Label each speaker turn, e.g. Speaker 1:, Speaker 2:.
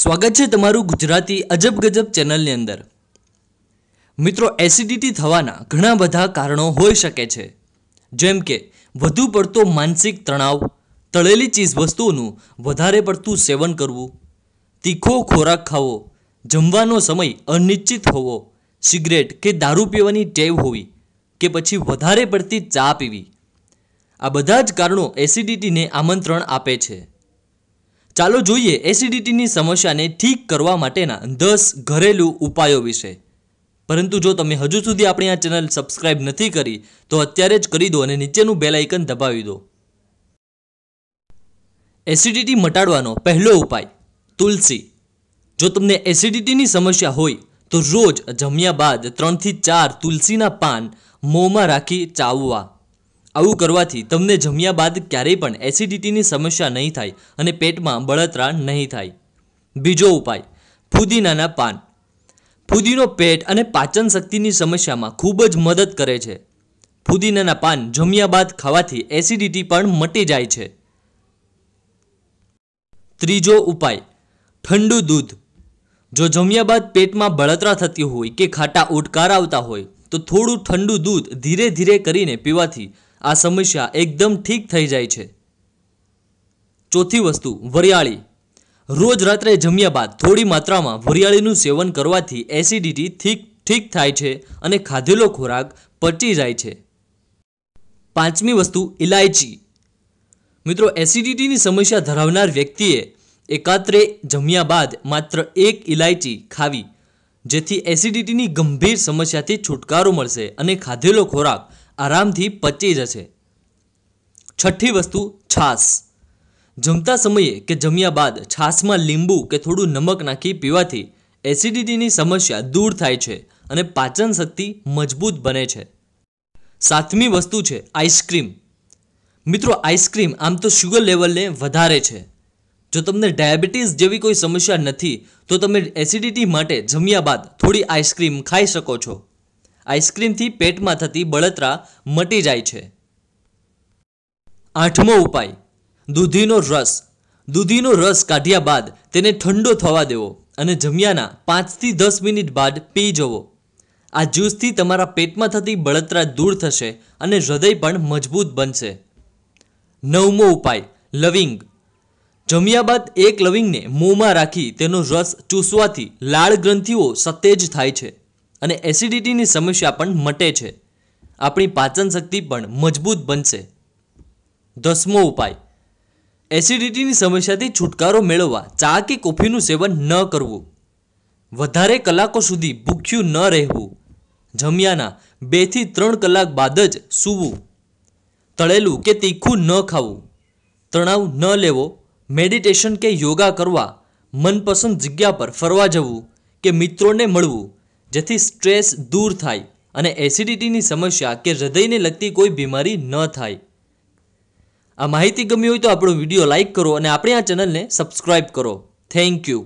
Speaker 1: સ્વાગત છે તમારું ગુજરાતી અજબ ગજબ ચેનલની અંદર મિત્રો એસિડિટી થવાના ઘણા બધા કારણો હોઈ શકે છે જેમ કે વધુ પડતો માનસિક તણાવ તળેલી ચીજ વસ્તુઓનું વધારે પડતું સેવન કરવું તીખો ખોરાક ખાવો જમવાનો સમય અનિશ્ચિત હોવો સિગરેટ કે દારૂ પીવાની ટેવ હોવી કે પછી વધારે પડતી ચા પીવી આ બધા જ કારણો એસિડિટીને આમંત્રણ આપે છે ચાલો જોઈએ એસિડિટીની સમસ્યાને ઠીક કરવા માટેના દસ ઘરેલું ઉપાયો વિશે પરંતુ જો તમે હજુ સુધી આપણી આ ચેનલ સબસ્ક્રાઇબ નથી કરી તો અત્યારે જ કરી દો અને નીચેનું બેલ આઇકન દબાવી દો એસિડિટી મટાડવાનો પહેલો ઉપાય તુલસી જો તમને એસિડિટીની સમસ્યા હોય તો રોજ જમ્યા બાદ ત્રણથી ચાર તુલસીના પાન મોંમાં રાખી ચાવવા આવું કરવાથી તમને જમ્યા બાદ ક્યારેય પણ એસિડિટીની સમસ્યા નહીં થાય અને પેટમાં બળતરા નહીં થાય બીજો ઉપાય ફુદીનાના પાન ફુદીનો પેટ અને પાચન શક્તિની સમસ્યામાં ખૂબ જ મદદ કરે છે ફુદીનાના પાન જમ્યા બાદ ખાવાથી એસિડિટી પણ મટી જાય છે ત્રીજો ઉપાય ઠંડુ દૂધ જો જમ્યા બાદ પેટમાં બળતરા થતી હોય કે ખાટા ઉટકાર આવતા હોય તો થોડું ઠંડુ દૂધ ધીરે ધીરે કરીને પીવાથી આ સમસ્યા એકદમ ઠીક થઈ જાય છે ચોથી વસ્તુ વરિયાળી રોજ રાત્રે જમ્યા બાદ થોડી માત્રામાં વરિયાળીનું સેવન કરવાથી એસિડિટી ઠીક ઠીક થાય છે અને ખાધેલો ખોરાક પચી જાય છે પાંચમી વસ્તુ ઇલાયચી મિત્રો એસિડિટીની સમસ્યા ધરાવનાર વ્યક્તિએ એકાત્રે જમ્યા બાદ માત્ર એક ઇલાયચી ખાવી જેથી એસિડિટીની ગંભીર સમસ્યાથી છુટકારો મળશે અને ખાધેલો ખોરાક આરામથી પચી જશે છઠ્ઠી વસ્તુ છાશ જમતા સમયે કે જમ્યા બાદ છાશમાં લીંબુ કે થોડું નમક નાખી પીવાથી એસિડિટીની સમસ્યા દૂર થાય છે અને પાચન શક્તિ મજબૂત બને છે સાતમી વસ્તુ છે આઈસ્ક્રીમ મિત્રો આઈસ્ક્રીમ આમ તો શુગર લેવલને વધારે છે જો તમને ડાયાબિટીસ જેવી કોઈ સમસ્યા નથી તો તમે એસિડિટી માટે જમ્યા બાદ થોડી આઈસ્ક્રીમ ખાઈ શકો છો આઈસ્ક્રીમથી પેટમાં થતી બળતરા મટી જાય છે આઠમો ઉપાય દૂધીનો રસ દૂધીનો રસ કાઢ્યા બાદ તેને ઠંડો થવા દેવો અને જમ્યાના પાંચથી દસ મિનિટ બાદ પી જવો આ જ્યુસથી તમારા પેટમાં થતી બળતરા દૂર થશે અને હૃદય પણ મજબૂત બનશે નવમો ઉપાય લવિંગ જમ્યા બાદ એક લવિંગને મોંમાં રાખી તેનો રસ ચૂસવાથી લાળ ગ્રંથિઓ સતેજ થાય છે અને એસિડિટીની સમસ્યા પણ મટે છે આપણી પાચન શક્તિ પણ મજબૂત બનશે દસમો ઉપાય એસિડિટીની સમસ્યાથી છુટકારો મેળવવા ચા કે કોફીનું સેવન ન કરવું વધારે કલાકો સુધી ભૂખ્યું ન રહેવું જમ્યાના બેથી ત્રણ કલાક બાદ જ સૂવું તળેલું કે તીખું ન ખાવું તણાવ ન લેવો મેડિટેશન કે યોગા કરવા મનપસંદ જગ્યા પર ફરવા જવું કે મિત્રોને મળવું જેથી સ્ટ્રેસ દૂર થાય અને એસિડિટીની સમસ્યા કે હૃદયને લગતી કોઈ બીમારી ન થાય આ માહિતી ગમી હોય તો આપણો વિડીયો લાઇક કરો અને આપણે આ ચેનલને સબસ્ક્રાઈબ કરો થેન્ક યુ